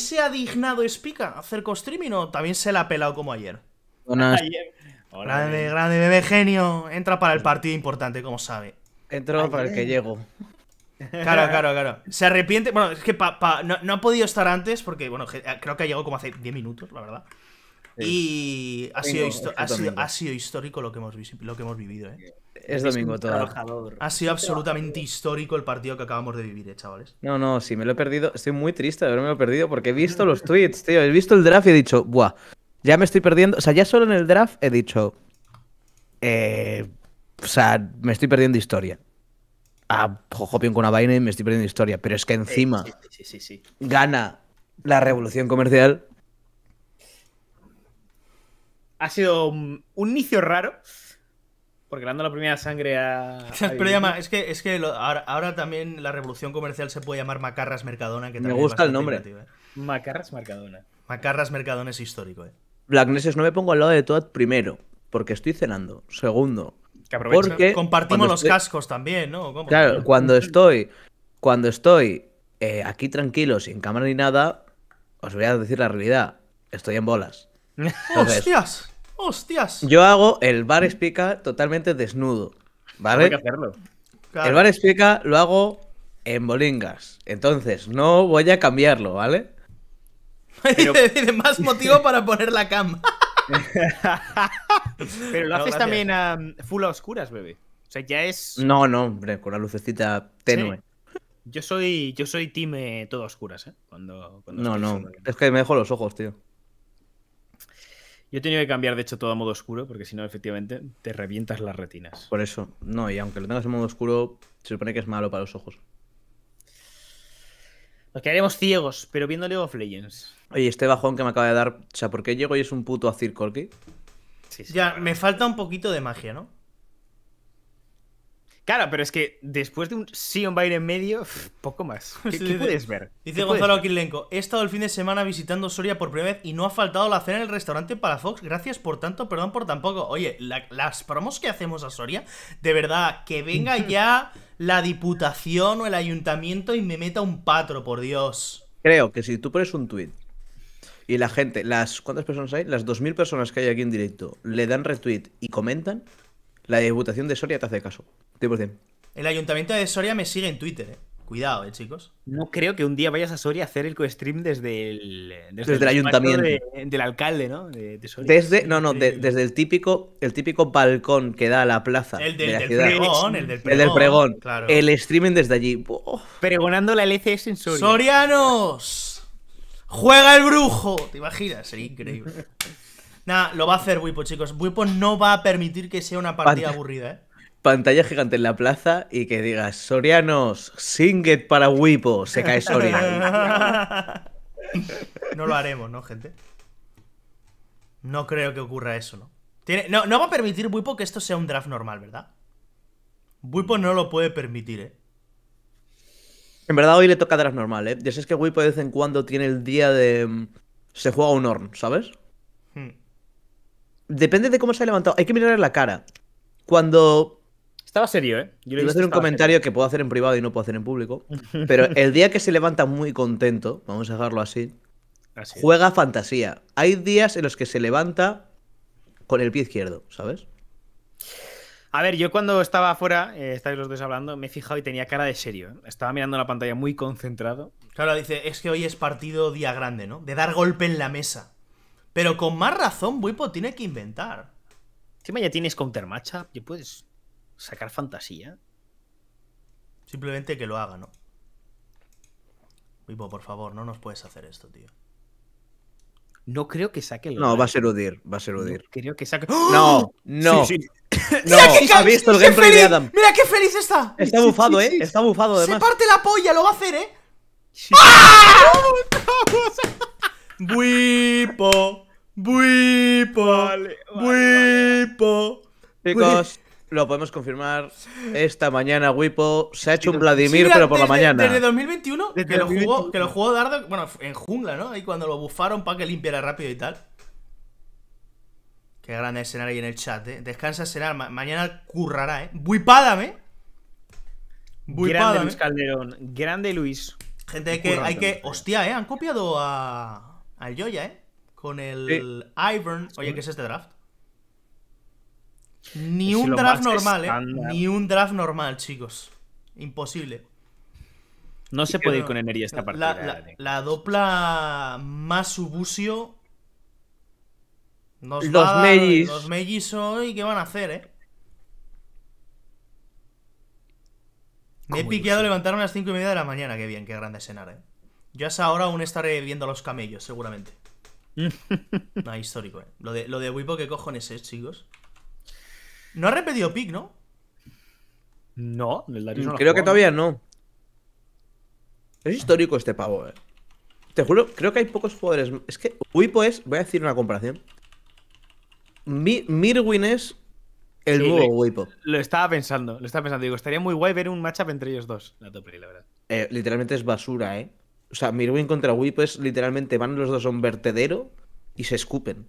se ha dignado Spica a hacer co-streaming también se la ha pelado como ayer? grande, bebé. grande bebé genio. Entra para el partido importante, como sabe. Entro para el que llego. Claro, claro, claro. Se arrepiente. Bueno, es que no, ha podido estar antes porque, bueno, creo que ha llegado como hace 10 minutos, la verdad. Y ha, sido, ha, sido, histórico lo que hemos, lo que hemos vivido, ¿eh? Es domingo todo. Ha sido absolutamente histórico el partido que acabamos de vivir, eh, chavales. No, no, sí, me lo he perdido. Estoy muy triste de haberme lo perdido porque he visto los tweets, tío. He visto el draft y he dicho, buah, ya me estoy perdiendo. O sea, ya solo en el draft he dicho, eh, o sea, me estoy perdiendo historia. A con una vaina y me estoy perdiendo historia. Pero es que encima gana la revolución comercial. Ha sido un inicio raro. Porque le la primera sangre a. Pero llama, es que, es que ahora, también la revolución comercial se puede llamar Macarras Mercadona. Que Me gusta el nombre. ¿eh? Macarras Mercadona. Macarras Mercadona es histórico, ¿eh? Blacknesses, no me pongo al lado de Toad primero, porque estoy cenando. Segundo, porque compartimos los cascos también, ¿no? Claro, cuando estoy, cuando estoy eh, aquí tranquilo, sin cámara ni nada, os voy a decir la realidad. Estoy en bolas. ¡Hostias! ¡Hostias! Yo hago el bar Spica totalmente desnudo. ¿Vale? que hacerlo. El bar explica lo hago en bolingas. Entonces, no voy a cambiarlo, ¿vale? más motivo para poner la cama. Pero lo haces también a full a oscuras, bebé. O sea, ya es. No, no, hombre, con la lucecita tenue. Yo soy, yo soy team todo oscuras, ¿eh? Cuando, no, no. Es que me dejo los ojos, tío. Yo he tenido que cambiar, de hecho, todo a modo oscuro, porque si no, efectivamente, te revientas las retinas. Por eso. No, y aunque lo tengas en modo oscuro, se supone que es malo para los ojos. Nos quedaremos ciegos, pero viendo League of Legends. Oye, este bajón que me acaba de dar. O sea, ¿por qué llego y es un puto a circo sí, sí, Ya, me falta un poquito de magia, ¿no? Claro, pero es que después de un Sion Baile en medio, poco más. ¿Qué, puedes ver? Dice Gonzalo Aquilenco, he estado el fin de semana visitando Soria por primera vez y no ha faltado la cena en el restaurante para Fox. Gracias por tanto, perdón por tampoco. Oye, las promos que hacemos a Soria, de verdad, que venga ya la diputación o el ayuntamiento y me meta un patro, por Dios. Creo que si tú pones un tuit y la gente, las ¿cuántas personas hay? Las 2.000 personas que hay aquí en directo le dan retweet y comentan, la Diputación de Soria te hace caso. El ayuntamiento de Soria me sigue en Twitter, eh. Cuidado, eh, chicos. No creo que un día vayas a Soria a hacer el co-stream desde el, desde, desde el, ayuntamiento. del alcalde, ¿no? Desde, no, no, desde el típico, el típico balcón que da a la plaza. El del, pregón, el del pregón. El del pregón. streaming desde allí. Pregonando la LCS en Soria. ¡Sorianos! ¡Juega el brujo! ¿Te imaginas? Sería increíble. Nada, lo va a hacer Wipo, chicos. Wipo no va a permitir que sea una partida aburrida, ¿eh? pantalla gigante en la plaza y que digas, Sorianos, singet para Wipo, se cae Soriano. No lo haremos, ¿no, gente? No creo que ocurra eso, ¿no? No, va a permitir Wipo que esto sea un draft normal, ¿verdad? Wipo no lo puede permitir, ¿eh? En verdad hoy le toca draft normal, ¿eh? Ya sé que Wipo de vez en cuando tiene el día de... Mm, se juega un horn, ¿sabes? Hmm. Depende de cómo se ha levantado. Hay que mirar la cara. Cuando estaba serio, ¿eh? Yo le voy a hacer un comentario que puedo hacer en privado y no puedo hacer en público. Pero el día que se levanta muy contento, vamos a dejarlo así, juega fantasía. Hay días en los que se levanta con el pie izquierdo, ¿sabes? A ver, yo cuando estaba afuera, eh, estáis los dos hablando, me he fijado y tenía cara de serio. ¿eh? Estaba mirando la pantalla muy concentrado. Claro, dice, es que hoy es partido día grande, ¿no? De dar golpe en la mesa. Pero con más razón, Wipo, tiene que inventar. Encima ya tienes Termacha? ya puedes sacar fantasía. Simplemente que lo haga, ¿no? Wipo, por favor, no nos puedes hacer esto, tío. No creo que saque el No, va a ser Udir, va a ser No creo que saque. No, ¡Oh! no. Sí, Mira que visto el gameplay Adam. Mira qué feliz está. Está bufado, eh. Está bufado además. Se parte la polla, lo va a hacer, eh. Sí. ¡Ah! Buipo. Buipo. buipo. Chicos. Pues lo podemos confirmar. Esta mañana, Wipo se ha hecho un Vladimir, pero por la mañana. Desde 2021, que, Lo jugó, que Dardo, bueno, en jungla, ¿no? Ahí cuando lo bufaron para que limpiara rápido y tal. Qué grande escenario ahí en el chat, ¿eh? Descansa escenario. mañana currará, ¿eh? Buipádame. ¿eh? Buipádame. Grande Luis ¿eh? Calderón, grande Luis. Gente, hay que, hay que. Hostia, ¿eh? Han copiado a. Al Joya, ¿eh? Con el Ivern. Oye, ¿qué es este draft? Ni un draft normal, ¿eh? Ni un draft normal, chicos. Imposible. No se puede ir con energía esta partida. La, eh. dopla más subusio. los Mellis. Los Mellis hoy, ¿qué van a hacer, eh? Me he piqueado levantarme a las 5 y media de la mañana. Qué bien, qué grande escenario, eh. Yo a esa hora aún estaré viendo a los camellos, seguramente. no, histórico, eh. Lo de, lo de Wipo, ¿qué cojones es, chicos? No ha repetido pick, ¿no? No, Creo que todavía no. Es histórico este pavo, eh. Te juro, creo que hay pocos jugadores. Es que Wipo es, voy a decir una comparación. Mirwin es el nuevo Wipo. Lo estaba pensando, lo estaba pensando. Digo, estaría muy guay ver un matchup entre ellos dos. La la verdad. Eh, literalmente es basura, eh. O sea, Mirwin contra Wipo es literalmente van los dos a un vertedero y se escupen.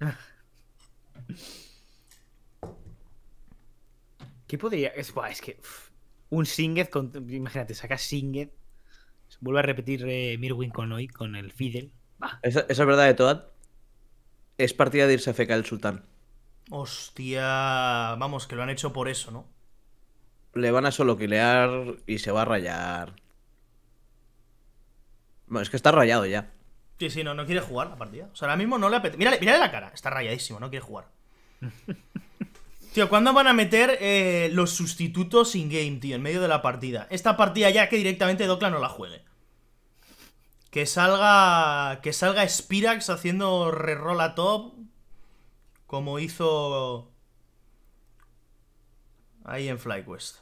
¿Qué podría.? Es, que. un Singed. imagínate, saca Singed. Vuelve a repetir eh, Mirwin con hoy, con el Fidel. Esa, es verdad de todo Es partida de irse a feca el sultán. Hostia. Vamos, que lo han hecho por eso, ¿no? Le van a solo quilear y se va a rayar. Bueno, es que está rayado ya. Sí, sí, no, no quiere jugar la partida. O sea, ahora mismo no le apetece. mírale la cara, está rayadísimo, no quiere jugar. Tío, ¿cuándo van a meter eh, los sustitutos in-game, tío? En medio de la partida. Esta partida ya que directamente Docla no la juegue. Que salga. Que salga Spirax haciendo reroll a top. Como hizo. Ahí en FlyQuest.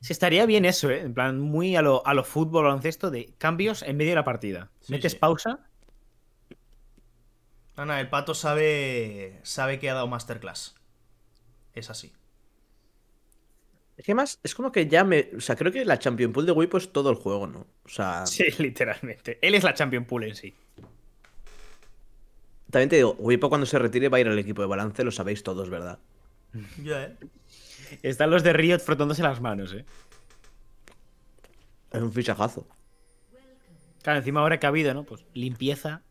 Sí, estaría bien eso, ¿eh? En plan, muy a lo, a lo fútbol, baloncesto, de cambios en medio de la partida. Metes pausa. Ana, el pato sabe. Sabe que ha dado masterclass es así. Es que más, es como que ya me. O sea, creo que la Champion Pool de Wipo es todo el juego, ¿no? O sea. Sí, literalmente. Él es la Champion Pool en sí. También te digo, Wipo cuando se retire va a ir al equipo de balance, lo sabéis todos, ¿verdad? Ya, ¿eh? Están los de Riot frotándose las manos, ¿eh? Es un fichajazo. Claro, encima ahora que ha habido, ¿no? Pues limpieza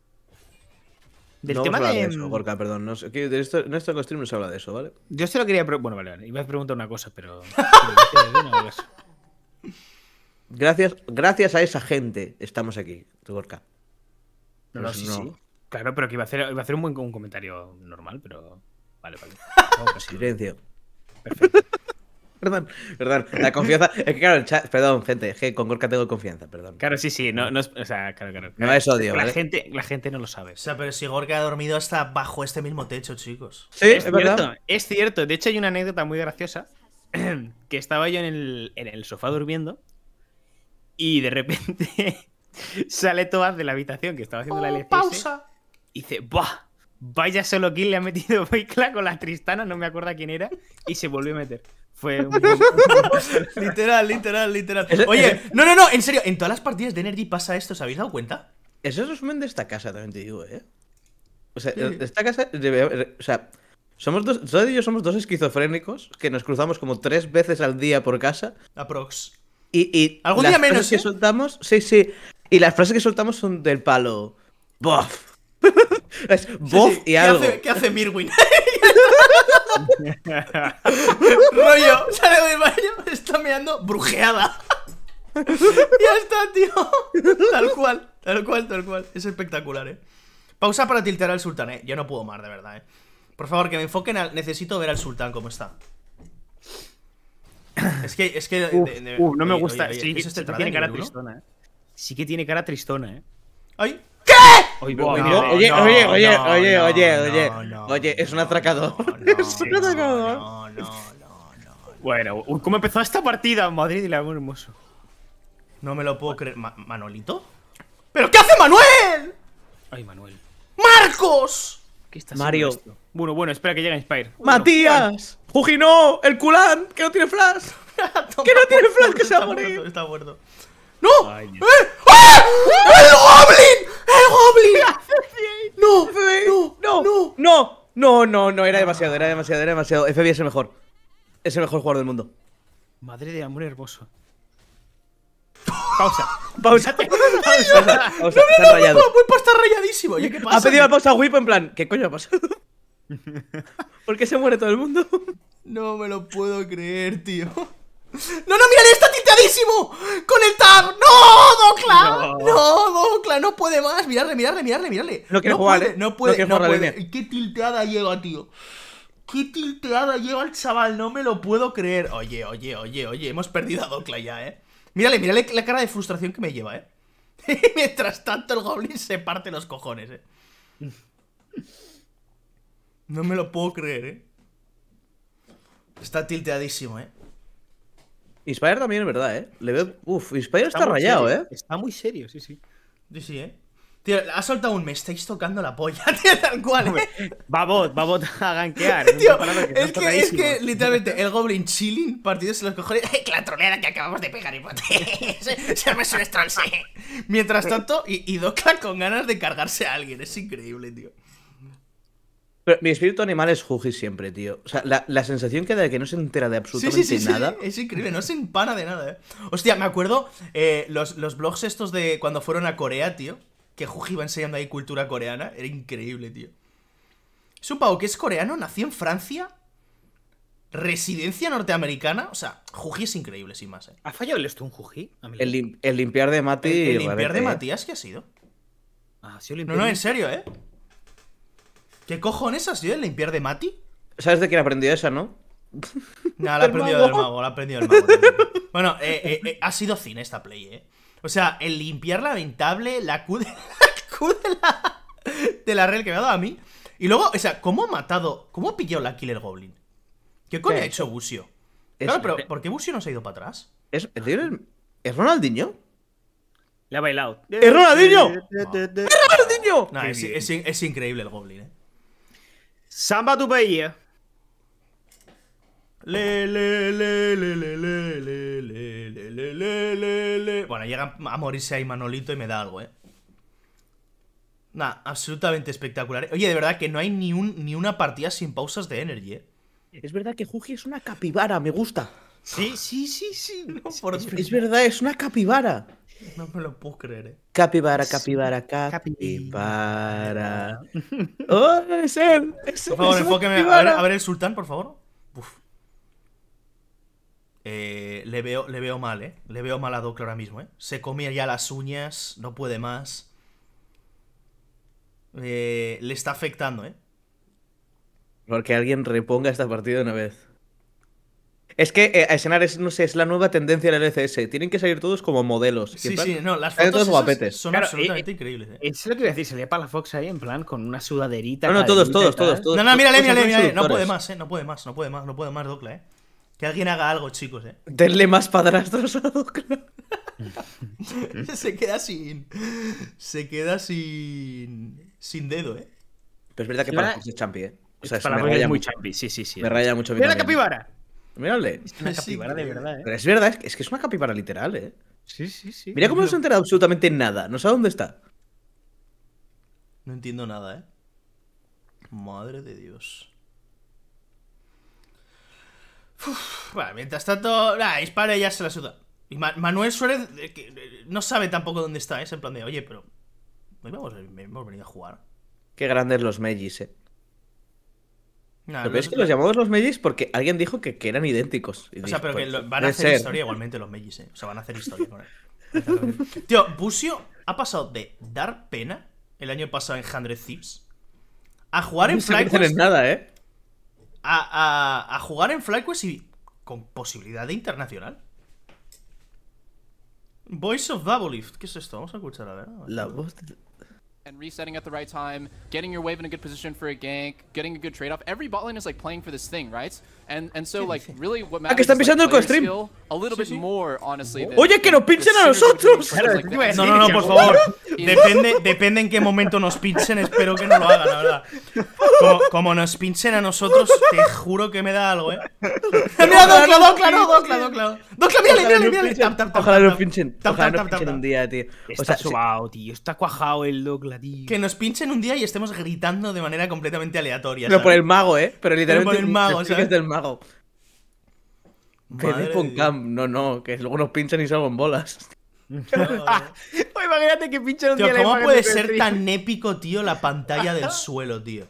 del tema de... de eso, mm, Gorka, perdón. No sé, esto, en stream no se habla de eso, ¿vale? Yo se lo quería... Bueno, vale, vale, iba a preguntar una cosa, pero... gracias, gracias a esa gente estamos aquí, Gorka. No, lo pues sé sí, Claro, pero que iba a hacer, iba a hacer un buen un comentario normal, pero... Vale, vale. Pues Silencio. Perfecto. Perdón, perdón. La confianza. Es que, claro, chat, perdón, gente. Es que con Gorka tengo confianza, perdón. Claro, sí, sí. No, no es, o sea, claro, claro. odio. La, gente, la gente no lo sabe. O sea, pero si Gorka ha dormido hasta bajo este mismo techo, chicos. es, cierto. Es cierto. De hecho, hay una anécdota muy graciosa. Que estaba yo en el, sofá durmiendo. Y de repente sale Toad de la habitación que estaba haciendo la oh, LCS. ¡Pausa! Y dice, ¡buah! Vaya solo kill le ha metido boicla con la Tristana, no me acuerdo quién era. Y se volvió a meter. Fue literal, literal, literal. Oye, no, no, no, en serio, en todas las partidas de Energy pasa esto, ¿os habéis dado cuenta? Eso es resumen de esta casa, también te digo, ¿eh? O sea, de esta casa. O sea, somos dos. yo somos dos esquizofrénicos que nos cruzamos como tres veces al día por casa. Aprox. Y, y Algún día menos. Frases ¿eh? soltamos. Sí, sí. Y las frases que soltamos son del palo. ¡Bof! bof y algo. ¿Qué hace, qué hace Mirwin? Rollo, sale del baño, está mirando brujeada. ya está, tío. Tal cual, tal cual, tal cual. Es espectacular, eh. Pausa para tiltear al sultán, eh. Yo no puedo más, de verdad, eh. Por favor, que me enfoquen al. Necesito ver al sultán cómo está. Es que, es que. no me gusta. sí, este tiene cara tristona, eh. Sí que tiene cara tristona, eh. ¡Ay! ¿Qué? Oye, oye, oye, oye, oye, oye, oye, es un atracador. es un atracador. Bueno, ¿cómo empezó esta partida Madrid y la hermoso? No me lo puedo creer. ¿Manolito? ¿Pero qué hace Manuel? Ay, Manuel. ¡Marcos! ¿Qué Mario. Bueno, bueno, espera que llegue Inspire. ¡Matías! ¡Juji ¡El culán! ¡Que no tiene flash! ¡Que no tiene flash! ¡Que se va Está muerto. ¡No! ¡Eh! ¡Eh! ¡El Goblin! ¡El Goblin! No, no, no, no, no, no, no, no, era demasiado, era demasiado, era demasiado. FB es el mejor. Es el mejor jugador del mundo. Madre de amor hermoso. Pausa. Pausa. pausa, pausa, pausa no, no, rayado. Wipo está rayadísimo. Oye, ¿qué pasa? Ha pedido la pausa a Wipo en plan, ¿qué coño ha pasado? ¿Por qué se muere todo el mundo? no me lo puedo creer, tío. ¡No, no, mírale! está tilteadísimo! ¡Con el tab! ¡No, Docla! ¡No, no Docla! ¡No puede más! ¡Mirarle, mirarle, mirarle, mirarle! No ¿eh? no puede, No puede, ¡Qué tilteada lleva, tío! ¡Qué tilteada lleva el chaval! ¡No me lo puedo creer! Oye, oye, oye, oye, hemos perdido a Docla ya, ¿eh? Mírale, mírale la cara de frustración que me lleva, ¿eh? Mientras tanto el Goblin se parte los cojones, ¿eh? No me lo puedo creer, ¿eh? Está tilteadísimo, ¿eh? Inspire también es verdad, ¿eh? Le veo... Uf, Inspire está, rayado, ¿eh? Está muy serio, sí, sí. Sí, sí, ¿eh? Tío, ha soltado un me estáis tocando la polla, tío, tal cual. ¿eh? Babot, Babot a gankear. tío, que es, que, es que literalmente el Goblin chilling, partidos en los cojones. la trolera que acabamos de pegar, hipote. se me Mientras tanto, y, y con ganas de cargarse a alguien. Es increíble, tío. Pero mi espíritu animal es Juji siempre, tío. O sea, la, sensación que da de que no se entera de absolutamente nada. es increíble, no se empana de nada, eh. Hostia, me acuerdo eh, los, los blogs estos de cuando fueron a Corea, tío. Que Juji iba enseñando ahí cultura coreana. Era increíble, tío. Es un pavo que es coreano, nació en Francia, residencia norteamericana. O sea, Juji es increíble, sin más. ¿eh? ¿Ha fallado el un Juji? El, el, limpiar de Mati. El, limpiar de Matías, ¿qué ah, ha sido? Ah, sí, No, no, en serio, ¿eh? ¿Qué cojones ha sido el limpiar de Mati? ¿Sabes de quién aprendió esa, no? No, la ha aprendido del mago, la ha aprendido el mago. bueno, eh, eh, eh, ha sido cine esta play, ¿eh? O sea, el limpiar lamentable, la Q de la, Q de la, de la que me ha dado a mí. Y luego, o sea, ¿cómo ha matado, cómo ha pillado la Killer Goblin? ¿Qué coño ha hecho Busio? Claro, pero ¿por qué Busio no se ha ido para atrás? ¿Es, Ronaldinho? Le ha bailado. ¡Es Ronaldinho! ¡Es Ronaldinho! No, es, es increíble el Goblin, ¿eh? Samba tu Le, Bueno, llega a morirse ahí Manolito y me da algo, ¿eh? Nada, absolutamente espectacular. Oye, de verdad que no hay ni, un, ni una partida sin pausas de Energy, ¿eh? Es verdad que Juji es una capibara, me gusta. Sí, sí, sí, sí. No, es, es verdad, es una capibara. No me lo puedo creer. ¿eh? Capibara, capibara, capibara. ¡Oh, es él! por favor, enfóqueme. A ver, el sultán, por favor. Eh, le, veo, le veo mal, ¿eh? Le veo mal a ahora mismo, ¿eh? Se comía ya las uñas, no puede más. Eh, le está afectando, ¿eh? Porque alguien reponga esta partida una vez. Es que eh, a escenar es, no sé, es la nueva tendencia del ECS. Tienen que salir todos como modelos. Sí, sí, no, las fotos guapetes. son absolutamente increíbles. Eh. Es lo que iba decir, para Fox ahí en plan con una sudaderita. No, no, todos, todos, todos, No, no, mírale, mírale, No puede más, eh, no puede más, no puede más, no puede más, Docla, eh. Que alguien haga algo, chicos, eh. Denle más padrastros a Docla. se queda sin. Se queda sin. Sin dedo, eh. Pero es verdad que para es champi, eh. O sea, es muy champi, sí, sí, sí. Me raya mucho mi. ¡Mira capibara! Es una capibara de verdad, ¿eh? es verdad, es que, es una capibara literal, ¿eh? Sí, sí, sí. Mira cómo no se ha enterado absolutamente nada. No sabe dónde está. No entiendo nada, ¿eh? Madre de Dios. bueno, mientras tanto, la dispara y ya se la suda. Y Manuel Suárez eh, eh, no sabe tampoco dónde está, ¿eh? en plan de, oye, pero hoy vamos, hemos venido a jugar. Qué grandes los Mellis, eh. Pero lo es que los llamamos los Mellis porque alguien dijo que, eran idénticos. o sea, pero que pues, van a hacer historia igualmente los Mellis, ¿eh? O sea, van a hacer historia con él. Tío, Busio ha pasado de dar pena el año pasado en 100 Thieves a jugar no en FlyQuest. nada, ¿eh? A, jugar en FlyQuest y con posibilidad de internacional. Voice of Babolift. ¿Qué es esto? Vamos a escuchar a ver. La voz de... and resetting at the right time, getting your wave in a good position for a gank, getting a good trade-off. Every bot lane is like playing for this thing, right? And, and so, like, really what matters ah, que están pisando el co-stream. Sí, sí. Oye, que nos pinchen a nosotros. No, no, no, por favor. Depende, depende en qué momento nos pinchen. Espero que no lo hagan, la verdad. Como, como nos pinchen a nosotros, te juro que me da algo, eh. Mira, Docla, Docla, no, Docla, Docla. Docla, mírale, mírale, mírale. Ojalá nos pinchen. Ojalá nos pinchen un día, tío. Está subado, tío. Está cuajado el Docla, tío. Que nos pinchen un día y estemos gritando de manera completamente aleatoria. Pero por el mago, eh. Pero literalmente. por el mago, ¿sabes? con No, no, que luego nos pinchan y salgo en bolas. Pues imagínate que pinchan un día ¿Cómo puede ser tan épico, tío, la pantalla del suelo, tío?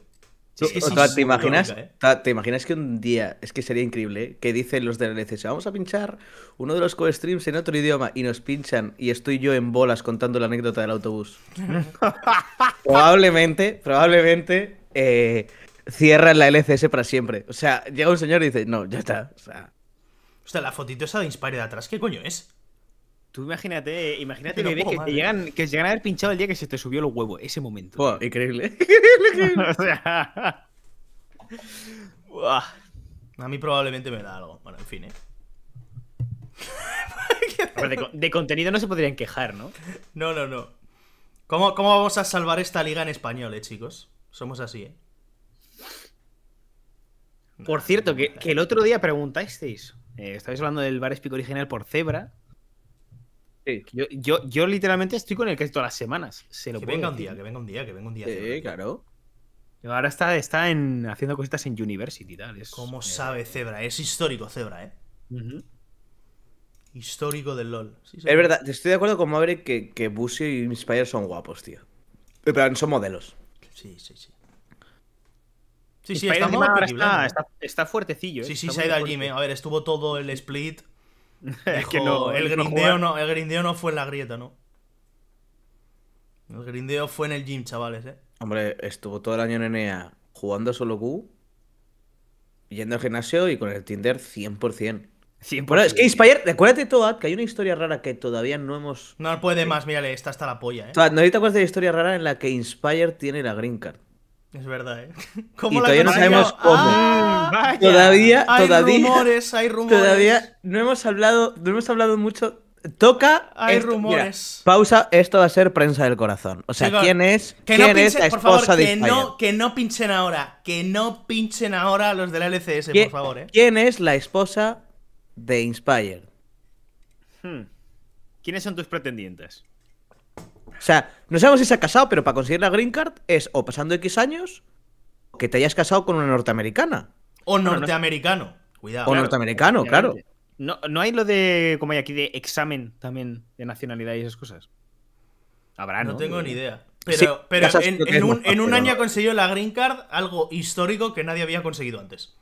¿te, imaginas, ¿eh? ¿te imaginas que un día, es que sería increíble, ¿eh? que dicen los de la vamos a pinchar uno de los co-streams en otro idioma y nos pinchan y estoy yo en bolas contando la anécdota del autobús? probablemente, probablemente eh, Cierra la LCS para siempre. O sea, llega un señor y dice, no, ya está. O sea. la fotito esa de Inspire de atrás, ¿qué coño es? Tú imagínate, imagínate que, te llegan, que llegan a haber pinchado el día que se te subió el huevo, ese momento. increíble. A mí probablemente me da algo. Bueno, en fin, ¿eh? de, contenido no se podrían quejar, ¿no? No, no, no. ¿Cómo, ¿Cómo vamos a salvar esta liga en español, eh, chicos? Somos así, ¿eh? Por cierto, que, el otro día preguntasteis, eh, estabais hablando del bar Pico original por Zebra. Yo, yo, literalmente estoy con el crédito todas las semanas. Se lo que venga un día, que venga un día, que venga un día. Sí, claro. Ahora está, está en, haciendo cositas en University y tal. ¿Cómo eh, sabe Zebra? Es histórico Zebra, ¿eh? Histórico del LOL. es verdad, estoy de acuerdo con Maverick que, que y Inspire son guapos, tío. Pero son modelos. Sí, sí, sí. ¿eh? Sí, sí, está, fuertecillo. Sí, sí, se ha ido al gym. ¿eh? A ver, estuvo todo el split. el, grindeo no, fue en la grieta, ¿no? El grindeo fue en el gym, chavales, ¿eh? Hombre, estuvo todo el año en NEA jugando solo Q, yendo al gimnasio y con el Tinder 100%. 100%. es que Inspire, acuérdate, todo, que hay una historia rara que todavía no hemos. No puede más, mírale, está hasta la polla, ¿eh? ¿no te acuerdas de la historia rara en la que Inspire tiene la green card? Es verdad, ¿eh? y todavía no sabemos cómo. Ah, todavía, hay rumores, hay rumores. Todavía no hemos hablado, no hemos hablado mucho. Toca. Hay rumores. pausa, esto va a ser prensa del corazón. O sea, ¿quién es? la esposa por favor, de que no, que no pinchen ahora. Que no pinchen ahora los de la LCS, por favor, ¿eh? ¿Quién es la esposa de Inspire? Hmm. ¿Quiénes son tus pretendientes? O sea, no sabemos si se ha casado, pero para conseguir la green card es o pasando X años que te hayas casado con una norteamericana. O norteamericano. Cuidado. O norteamericano, claro. No, hay lo de, como hay aquí, de examen también de nacionalidad y esas cosas. ¿no? tengo ni idea. Pero, en, un, año consiguió la green card, algo histórico que nadie había conseguido antes.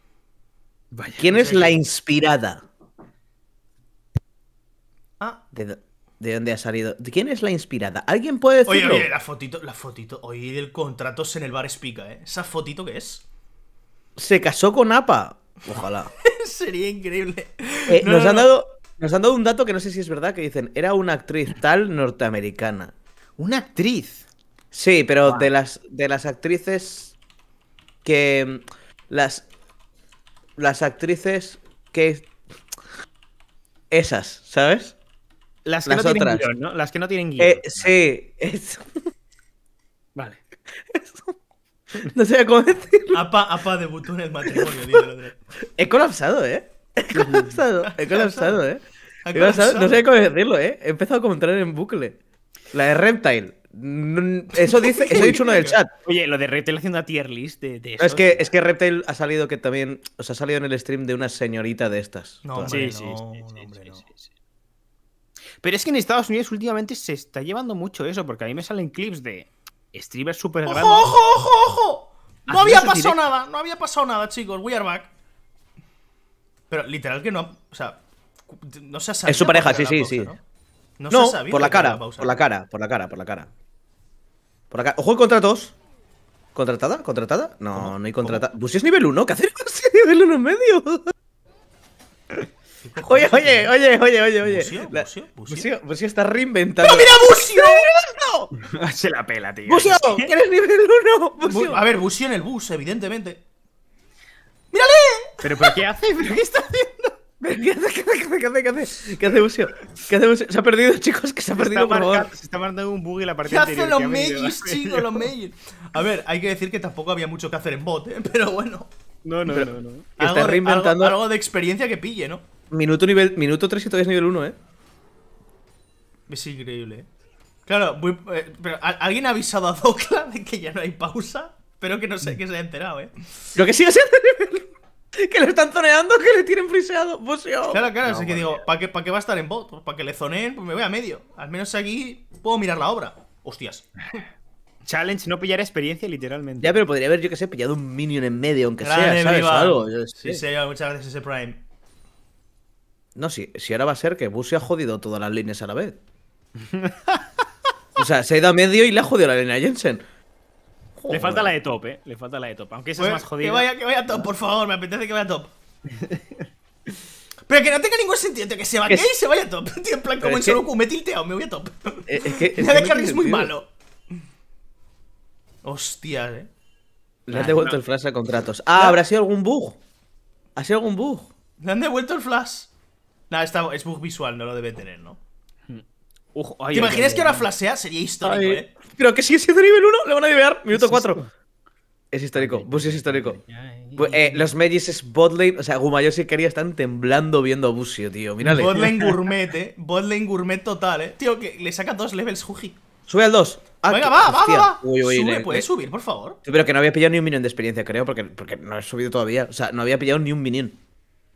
¿Quién es la inspirada? Ah. ¿De, de dónde ha salido. ¿De quién es la inspirada? ¿Alguien puede decirlo? Oye, oye, la fotito, la fotito. Oye, del contrato en el bar Spica, ¿eh? ¿Esa fotito qué es? Se casó con APA. Ojalá. Sería increíble. Eh, nos, han dado, nos han dado un dato que no sé si es verdad, que dicen, era una actriz tal norteamericana. ¿Una actriz? Sí, pero de, las, de las actrices que... Las, las actrices que... Esas, ¿sabes? Las que no tienen guión, ¿no? Las que no tienen guión. Eh, sí, eso. Vale. No sé cómo decirlo. Apa, apa debutó en el matrimonio, He colapsado, ¿eh? He mm. colapsado, he colapsado, ¿eh? No sé cómo decirlo, ¿eh? He empezado a comentar en bucle. La de Reptile. Mm, eso dice, eso ha dicho uno del chat. Oye, lo de Reptile haciendo a tier list de, es que, es que Reptile ha salido que también. O sea, ha salido en el stream de una señorita de estas. No, hombre, no, sí, sí, pero es que en Estados Unidos últimamente se está llevando mucho eso, porque a mí me salen clips de streamers super grandes. ¡Ojo, ojo, ojo, No había pasado nada, no había pasado nada, chicos. We are back. Pero literal que no. O sea, no se ha sabido. Es su pareja, sí, sí, sí. No, se ha sabido Por la cara, por la cara, por la cara, por la cara. Por la cara. Ojo contratos. ¿Contratada? ¿Contratada? No, no hay contratada. Pues si es nivel 1, ¿qué haces? nivel 1 en medio. Oye, oye, oye, oye, oye, oye. Busio, Busio, Busio. está reinventando. ¡No, mira, Busio! Se la pela, tío. Busio, ¡Eres nivel 1? A ver, Busio en el bus, evidentemente. ¡Mírale! ¿Pero, pero qué hace? ¿Pero qué está haciendo? ¿Qué hace, qué hace, qué hace, qué hace? Busio? ¿Qué hace Busio? Se ha perdido, chicos, que se ha perdido, por Se está mandando un bug y la partida ¿Qué hacen los Megis, chicos, los Megis? A ver, hay que decir que tampoco había mucho que hacer en bot, ¿eh? pero bueno. No, no, no, no. Está reinventando. Algo, de experiencia que pille, ¿no? Minuto, nivel, minuto 3 y todavía es nivel 1, ¿eh? Es increíble, ¿eh? Claro, eh, pero ¿alguien ha avisado a Docla de que ya no hay pausa? Pero que no sé, que se haya enterado, ¿eh? Lo que sigue siendo nivel que lo están zoneando, que le tienen friseado. Pues claro, claro, que digo, ¿para qué, va a estar en bot? Pues para que le zoneen, pues me voy a medio. Al menos aquí puedo mirar la obra. Hostias. Challenge, no pillar experiencia, literalmente. Ya, pero podría haber, yo que sé, pillado un minion en medio, aunque sea, ¿sabes? Algo, sí, muchas gracias ese Prime. No, si, si ahora va a ser que Bush se ha jodido todas las líneas a la vez. o sea, se ha ido a medio y le ha jodido la línea a Jensen. Le falta la de top, eh. Le falta la de top. Aunque esa es pues, más jodida. Que vaya, que vaya top, por favor. Me apetece que vaya top. Pero que no tenga ningún sentido, que se vaya y se vaya top. Tío, en plan, como en Soroku, me he tilteado, me voy a top. Eh, es que. Es, que es muy malo. Hostias, eh. Le han devuelto el flash a contratos. Ah, ¿habrá sido algún bug? ¿Ha sido algún bug? Le han devuelto el flash. Nada, está, es bug visual, no lo debe tener, ¿no? Mm. ¿Te imaginas que ahora flasea? Sería histórico, ¿eh? Creo que sigue siendo nivel 1, le van a liberar. Minuto 4. Es histórico, Busio es histórico. Eh, los Medis es botlane, o sea, Gumayoshi y quería están temblando viendo a Busio, tío. Mírale. Botlane gourmet, eh. Botlane gourmet total, eh. Tío, que le saca dos levels, Juji. Sube al 2. Ah, Venga, va, va, va, uy, Sube, le, subir, por favor. Pero que no había pillado ni un minion de experiencia, creo, porque, porque no he subido todavía. O sea, no había pillado ni un minion.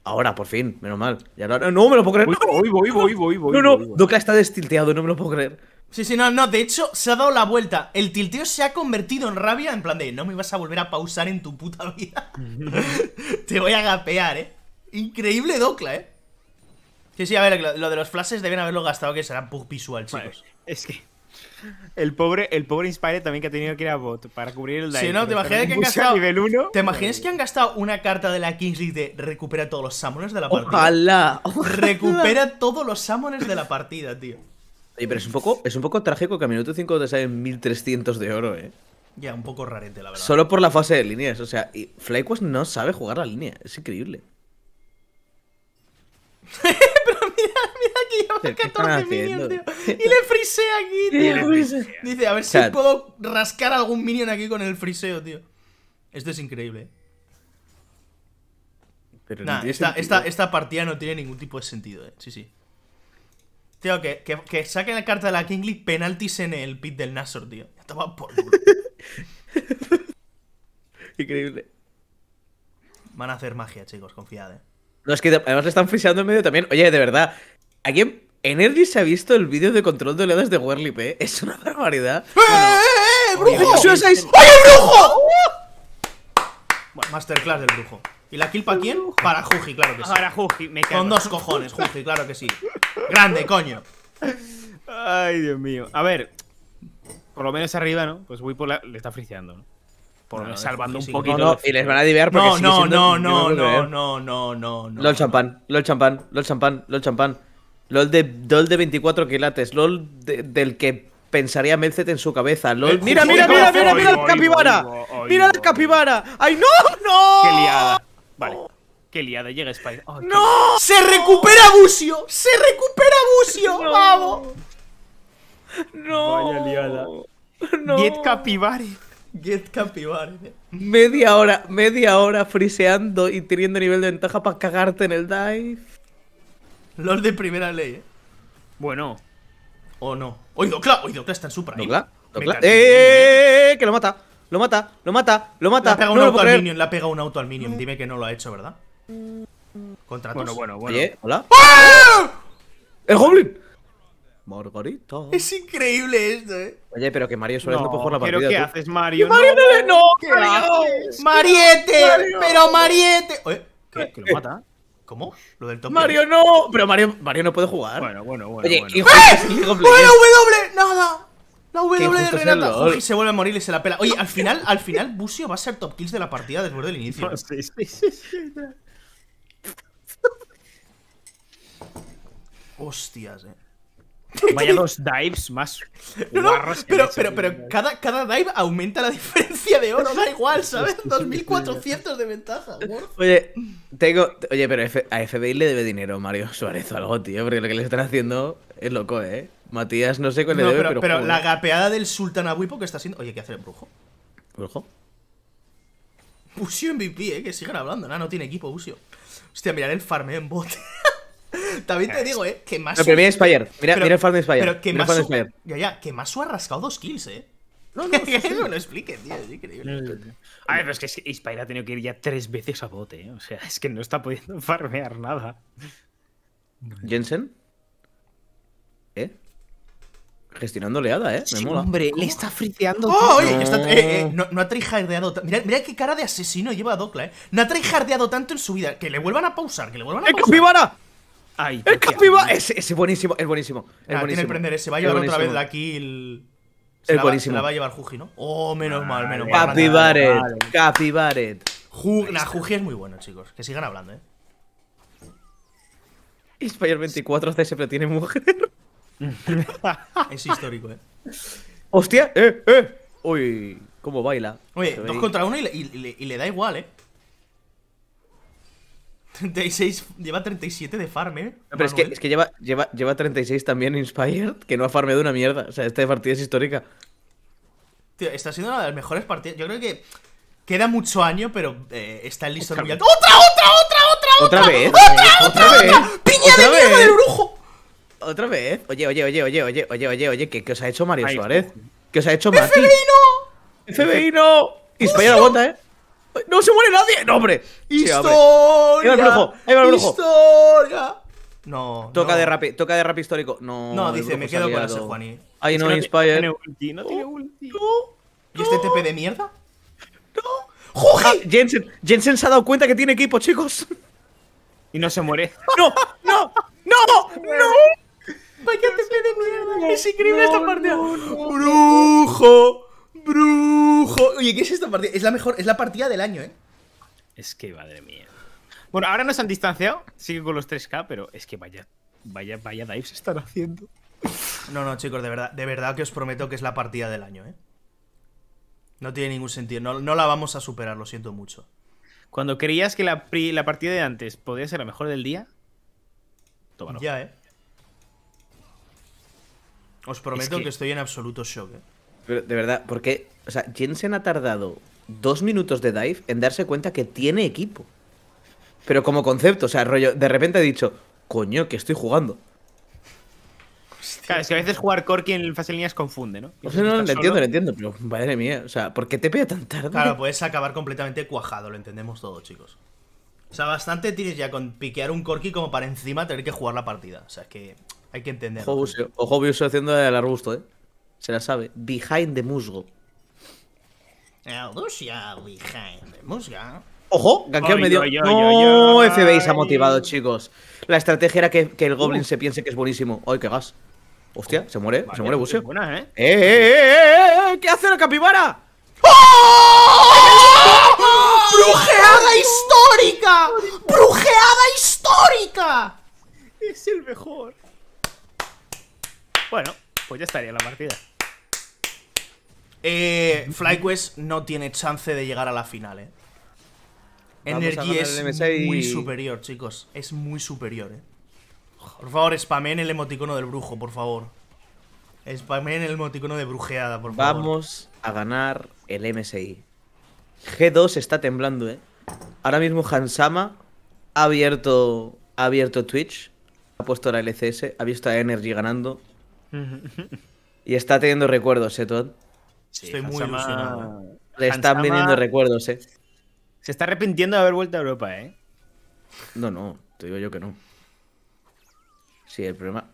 Ahora, por fin, menos mal. no, me lo puedo creer. Voy, no, voy, voy, voy, voy, No, no, está destilteado, no me lo puedo creer. Sí, sí, no, no, de hecho, se ha dado la vuelta. El tilteo se ha convertido en rabia, en plan de, no me vas a volver a pausar en tu puta vida. Te voy a gapear, eh. Increíble Docla, eh. Sí, sí, a ver, lo, de los flashes deben haberlo gastado, que serán bug visual, chicos. es que el pobre, el pobre Inspire también que ha tenido que ir a bot para cubrir el daño. Sí, no, te imaginas que han gastado. ¿Te imaginas que han gastado una carta de la Kings de recupera todos los samones de la partida? Ojalá. Recupera todos los samones de la partida, tío. Oye, pero es un poco, es un poco trágico que a minuto 5 te salen 1300 de oro, eh. Ya, un poco rarete, la verdad. Solo por la fase de líneas, o sea, FlyQuest no sabe jugar la línea, es increíble. 14 minions, tío. Y le frisea aquí, tío. Dice, a ver si puedo rascar algún minion aquí con el friseo, tío. Esto es increíble, eh. Pero esta, partida no tiene ningún tipo de sentido, eh. Sí, sí. Tío, que, que, saquen la carta de la Kingly penaltis en el pit del Nasor, tío. Ya por Increíble. Van a hacer magia, chicos, confiad, eh. No, es que además le están friseando en medio también. Oye, de verdad, en Energy se ha visto el vídeo de control de oleadas de Werlip, ¿eh? Es una barbaridad. ¡Eh, eh bueno, eh, eh brujo! ¡Oye, brujo! masterclass del brujo. ¿Y la kill para quién? Para Juji, claro que sí. Para Juji, me cago. Con dos cojones, Juji, claro que sí. Grande, coño. Ay, Dios mío. A ver, por lo menos arriba, ¿no? Pues Whipple le está friciando. ¿no? Por lo salvando un poquito. y les van a divear porque no, no, no, no, no, no, no, no, no, no. LOL champán, LOL champán, LOL champán, LOL champán. LOL de, LOL de 24 kilates. LOL del que pensaría Melcet en su cabeza. LOL. Mira, mira, mira, mira, mira la capibara. Mira el capibara. ¡Ay, no! ¡No! ¡Qué liada! Vale. ¡Qué liada! Llega Spider, ¡No! ¡Se recupera Busio! ¡Se recupera Busio! ¡Vamos! ¡No! Vaya liada. No. Get capibare. Get capibare. Media hora, media hora friseando y teniendo nivel de ventaja para cagarte en el dive. Los de primera ley, eh. Bueno. O no. ¡Oy, Docla! ¡Oy, Docla está en Supra! ¿Docla? ¿Docla? ¡Eh, eh, que lo mata! Lo mata, lo mata, lo mata. Le ha pegado un auto al Minion, le ha pegado un auto al Dime que no lo ha hecho, ¿verdad? Contratos. Bueno, bueno, bueno. ¿Hola? ¡Ah! ¡El Goblin! Margarita. Es increíble esto, eh. Oye, pero que Mario Suárez no, no puede jugar la partida. ¿Pero qué haces, Mario? ¡No, Mario no, no, no ¡Mariete! ¡Pero Mariete! ¿qué? Eh, ¿Que lo eh, mata? ¿Cómo? Lo del top Mario no, pero Mario, Mario no puede jugar. Bueno, bueno, bueno. Oye, bueno. ¡Eh! W! ¡Nada! La W de Renata. se vuelve a morir y se la pela. Oye, al final, al final, Busio va a ser top kills de la partida después del inicio. sí, sí, Hostias, eh. Vaya dos dives más. No, pero, pero, cada, cada dive aumenta la diferencia de oro, da igual, ¿sabes? 2400 de ventaja. Oye, tengo. Oye, pero a FBI le debe dinero Mario Suárez o algo, tío, porque lo que le están haciendo es loco, ¿eh? Matías, no sé cuál le debe, pero. Pero, la gapeada del Sultan Abuipo que está haciendo. Oye, ¿qué hace el brujo? ¿Brujo? Busio MVP, ¿eh? Que sigan hablando, no tiene equipo, Busio. Hostia, mirar el farmeo en bot. También te digo, eh, que más. No, pero mira Spire, mira, mira el farm de Spire. Pero que Masu más. Ya, ya, que más ha rascado dos kills, eh. No, no, que no lo explique, tío, es increíble. a ver, pero es que Spire ha tenido que ir ya tres veces a bote, ¿eh? o sea, es que no está pudiendo farmear nada. ¿Jensen? ¿Eh? Gestionando oleada, ¿eh? Sí, Hombre, le está friseando. ¡Oh, oye! Eh, eh, no. ha tryhardeado. Mirad, Mira qué cara de asesino lleva a Docla, ¿eh? No ha tryhardeado tanto en su vida. Que le vuelvan a pausar, que le vuelvan a ¡Eh, pausar. ¡Eh, ¡El es buenísimo, es buenísimo. Es buenísimo. Tiene que prender ese. Va a llevar otra vez de aquí es la, buenísimo. Se la va a llevar Juji, ¿no? Oh, menos mal, menos mal. Capibaret, Capibaret. La Juji es muy bueno, chicos. Que sigan hablando, ¿eh? Español 24 CS, pero tiene mujer. es histórico, ¿eh? ¡Hostia! ¡Eh, eh! Uy, cómo baila. Oye, dos contra uno y le da igual, ¿eh? 36, lleva 37 de farm, ¿eh? pero es que, es que, lleva, lleva, lleva 36 también Inspired, que no ha farmeado una mierda. O sea, esta partida es histórica. Tío, está siendo una de las mejores partidas. Yo creo que queda mucho año, pero eh, está el historial otra, otra, otra! ¿Otra, otra vez? ¡Otra, otra, otra! vez? Otra! otra otra vez piña de mierda del brujo! ¿Otra vez? Oye, oye, oye, oye, oye, oye, oye, oye, ¿qué, qué os ha hecho Mario Suárez? ¿Qué os ha hecho Mati? ¡FBI no! ¡FBI no! Inspired ¿eh? ¡No se muere nadie! ¡No, hombre! ¡Historia! Ahí va el ¡Historia! No. Toca, De rap, toca de rap histórico. No, no dice, me quedo con ese Juaní. Ahí no, Inspire. Tiene ulti, no tiene ulti. ¿Y este TP de mierda? ¡No! ¡Juji! Ah, Jensen, Jensen se ha dado cuenta que tiene equipo, chicos. Y no se muere. ¡No! ¡No! ¡No! ¡No! ¡Vaya TP de mierda! ¡Es increíble esta parte! ¡Brujo! Brujo. Oye, ¿qué es esta partida? Es la mejor, es la partida del año, ¿eh? Es que madre mía. Bueno, ahora no se han distanciado, sigue con los 3K, pero es que vaya, vaya, vaya dives están haciendo. No, no, chicos, de verdad, de verdad que os prometo que es la partida del año, ¿eh? No tiene ningún sentido, no, la vamos a superar, lo siento mucho. Cuando creías que la, la partida de antes podía ser la mejor del día, tómalo. Ya, ¿eh? Os prometo que... que... estoy en absoluto shock, ¿eh? Pero de verdad, porque, o sea, Jensen ha tardado dos minutos de dive en darse cuenta que tiene equipo. Pero como concepto, o sea, rollo, de repente ha dicho, coño, que estoy jugando. Claro, es que a veces jugar Corki en fase de líneas confunde, ¿no? no, no, lo entiendo, lo entiendo, pero madre mía, o sea, ¿por qué te pega tan tarde? Claro, puedes acabar completamente cuajado, lo entendemos todo, chicos. O sea, bastante tienes ya con piquear un Corki como para encima tener que jugar la partida. O sea, es que hay que entenderlo. Ojo, Busio, ojo, haciendo el arbusto, ¿eh? se la sabe. Behind the Musgo. Rusia, behind the Musgo. ¡Ojo! Gankeo medio. no, FBI se ha motivado, chicos. La estrategia era que, el Goblin se piense que es buenísimo. ¡Ay, qué gas! Hostia, se muere, se muere Busio. ¿eh? Eh eh, ¿eh? ¡Eh, eh, qué hace la capibara? ¡Oh! ¡Oh! ¡Brujeada histórica! ¡Brujeada histórica! Es el mejor. Bueno, pues ya estaría la partida. Eh, FlyQuest no tiene chance de llegar a la final, eh. Energy es muy superior, chicos. Es muy superior, eh. Por favor, spamen el emoticono del brujo, por favor. Spamen el emoticono de brujeada, por favor. Vamos a ganar el MSI. G2 está temblando, eh. Ahora mismo Hansama ha abierto, ha abierto Twitch, ha puesto la LCS, ha visto a Energy ganando. y está teniendo recuerdos, eh, Todd. Estoy muy ilusionado. Eh. Le están viniendo recuerdos, eh. Se está arrepintiendo de haber vuelto a Europa, eh. No, no, te digo yo que no. Sí, el problema.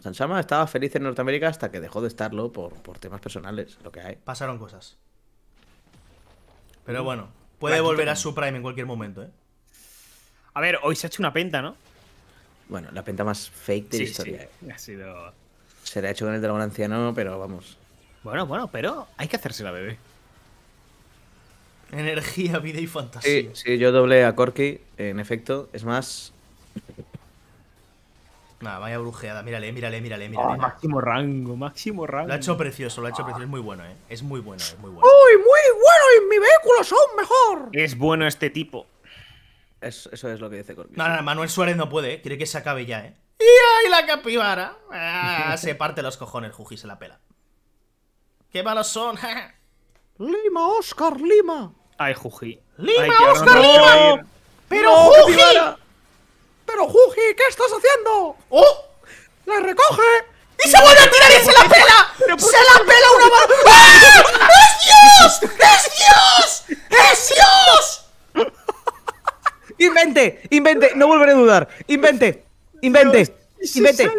Sansama estaba feliz en Norteamérica hasta que dejó de estarlo por, por temas personales, lo que hay. Pasaron cosas. Pero bueno, puede volver a su prime en cualquier momento, ¿eh? A ver, hoy se ha hecho una penta, ¿no? Bueno, la penta más fake de la historia. Sí. Eh. Ha sido. Se la ha hecho con el dragón anciano, pero vamos. Bueno, bueno, pero hay que hacerse la bebé. Energía, vida y fantasía. Sí, sí, yo doblé a Corky, en efecto. Es más. Nada, vaya brujeada. Mírale, mírale, mírale, ah, mírale. máximo rango, máximo rango. Lo ha hecho precioso, lo ha hecho precioso. Es muy bueno, ¿eh? Es muy bueno, es muy bueno. ¡Uy, muy bueno! ¡Y mi vehículo son mejor! Es bueno este tipo. Eso, es lo que dice Corky. No, no, Manuel Suárez no puede, ¿eh? Quiere que se acabe ya, ¿eh? ¡Y ahí la capibara! Ah, se parte los cojones, Juji, se la pela. ¡Qué malos son! ¡Lima, Oscar, Lima! ¡Ay, Juji! ¡Lima, Oscar, Lima! ¡Pero Juji! ¡Pero Juji, qué estás haciendo! ¡Oh! ¡La recoge! ¡Y se vuelve a tirar y se la pela! ¡Se la pela una mano! ¡Ah! ¡Es Dios! ¡Es Dios! ¡Es Dios! ¡Invente! ¡Invente! No volveré a dudar. ¡Invente! ¡Invente! ¡Invente!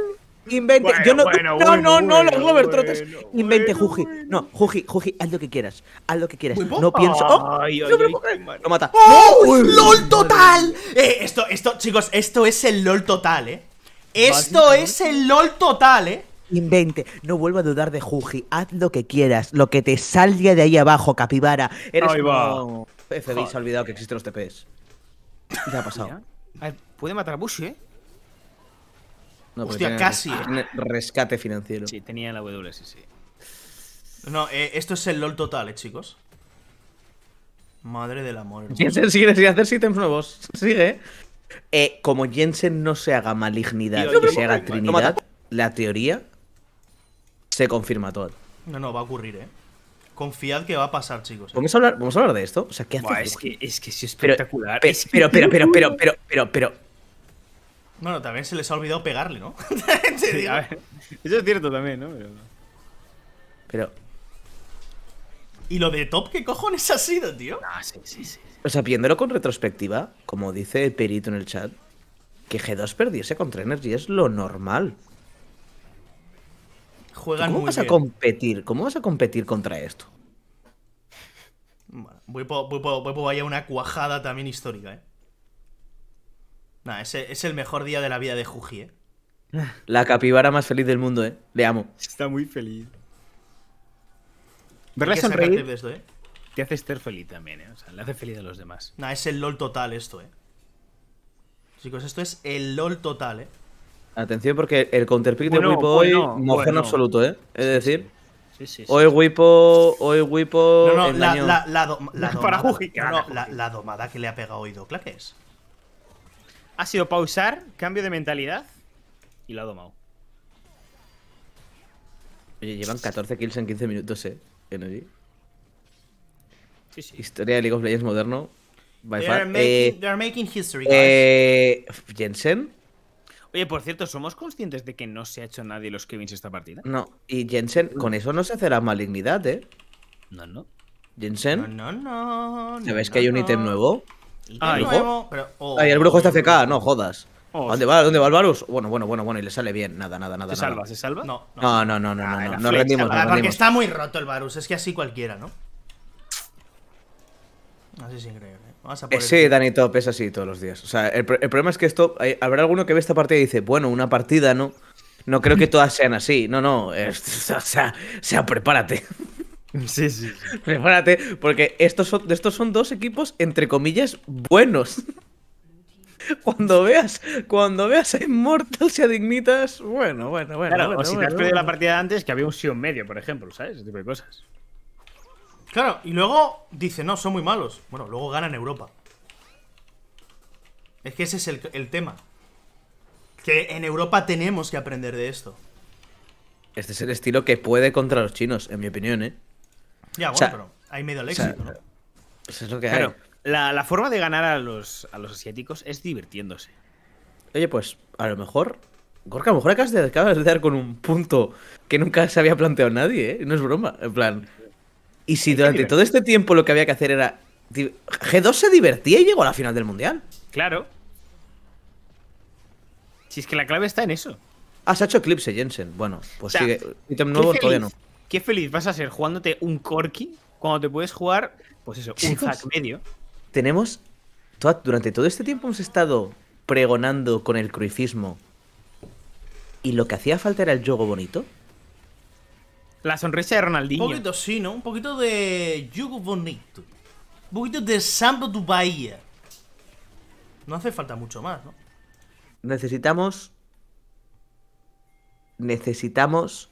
Invente. yo no, no, no, no, los trotas. Invente, Juji. No, Juji, Juji, haz lo que quieras. Haz lo que quieras. No pienso. Oh, lo mata. ¡Oh! ¡LOL total! Eh, esto, esto, chicos, esto es el LOL total, eh. Esto es el LOL total, eh. Invente, no vuelvo a dudar de Juji, haz lo que quieras, lo que te salga de ahí abajo, capibara. Eres ahí va. se ha olvidado que existen los TPs. Ya ha pasado. A ver, puede matar a Bushi, ¿eh? Hostia, casi. Eh. rescate financiero. Sí, tenía la W, sí, sí. No, eh, esto es el LOL total, eh, chicos. Madre del amor. Jensen sigue sin hacer ítems nuevos. Sigue. Eh, como Jensen no se haga malignidad y se haga Trinidad, la teoría se confirma todo. No, no, va a ocurrir, eh. Confiad que va a pasar, chicos. Eh. ¿Vamos a hablar, hablar de esto? O sea, ¿qué hace? es, que, es espectacular. pero, pero, pero, pero, pero, pero, pero bueno, también se les ha olvidado pegarle, ¿no? Eso es cierto también, ¿no? Pero... ¿Y lo de top qué cojones ha sido, tío? Ah, sí, sí, sí. O sea, viéndolo con retrospectiva, como dice el perito en el chat, que G2 perdiese contra Energy es lo normal. Juegan ¿Cómo vas a competir? ¿Cómo vas a competir contra esto? Bueno, voy por, una cuajada también histórica, ¿eh? Nah, es el mejor día de la vida de Juji, ¿eh? La capibara más feliz del mundo, ¿eh? Le amo. Está muy feliz. Verla sonreír esto, ¿eh? te hace estar feliz también, ¿eh? O sea, le hace feliz a los demás. Nah, es el LOL total esto, ¿eh? Chicos, esto es el LOL total, ¿eh? Atención porque el counterpick de Wipo hoy mojón en absoluto, ¿eh? Es decir... hoy Wipo, hoy Wipo. la, domada, que le ha pegado hoy Docla, ¿qué es? ha sido pausar, cambio de mentalidad y la ha domado. Oye, llevan 14 kills en 15 minutos, ¿eh? Historia de League of Legends moderno. By they, eh, history, guys. Eh, Jensen. Oye, por cierto, ¿somos conscientes de que no se ha hecho nadie los Kevins esta partida? No, y Jensen, con eso no se hace la malignidad, ¿eh? No, no. Jensen. No, no, no. ¿Sabes que hay un ítem nuevo? Ah, ah, el brujo está FK, no jodas. Oh, ¿Dónde va? ¿Dónde va el Varus? Bueno, bueno, bueno, bueno, y le sale bien. Nada, nada, nada. ¿Se salva? ¿Se salva? No, no, no, no, no, no, ah, rendimos, no rendimos, Porque está muy roto el Varus, es que así cualquiera, ¿no? Así es increíble. a eh, sí, Dani Top es así todos los días. O sea, el, problema es que esto, habrá alguno que ve esta partida y dice, bueno, una partida, ¿no? No creo que todas sean así. No, no, o sea, o sea, prepárate. Sí, sí. Prepárate, porque estos son, estos son dos equipos, entre comillas, buenos. Cuando veas, cuando veas a Immortals y a Dignitas, bueno, bueno, bueno. o si te has perdido la partida de antes, que había un Sion medio, por ejemplo, ¿sabes? Ese tipo de cosas. Claro, y luego dice, no, son muy malos. Bueno, luego ganan Europa. Es que ese es el tema. Que en Europa tenemos que aprender de esto. Este es el estilo que puede contra los chinos, en mi opinión, ¿eh? Ya, bueno, pero hay medio éxito, ¿no? Pues la, forma de ganar a los, a los asiáticos es divirtiéndose. Oye, pues a lo mejor. Gorka, a lo mejor acabas de, acabas de dar con un punto que nunca se había planteado nadie, ¿eh? No es broma. En plan. Y si durante todo este tiempo lo que había que hacer era. G2 se divertía y llegó a la final del mundial. Claro. Si es que la clave está en eso. Ah, se ha hecho eclipse, Jensen. Bueno, pues sigue. nuevo todavía no qué feliz vas a ser jugándote un corky cuando te puedes jugar, pues eso, un hack medio. Tenemos. durante todo este tiempo hemos estado pregonando con el cruicismo Y lo que hacía falta era el yogo bonito. La sonrisa de Ronaldinho. Un poquito, sí, ¿no? Un poquito de yogo bonito. Un poquito de Samba tu Bahía. No hace falta mucho más, ¿no? Necesitamos. Necesitamos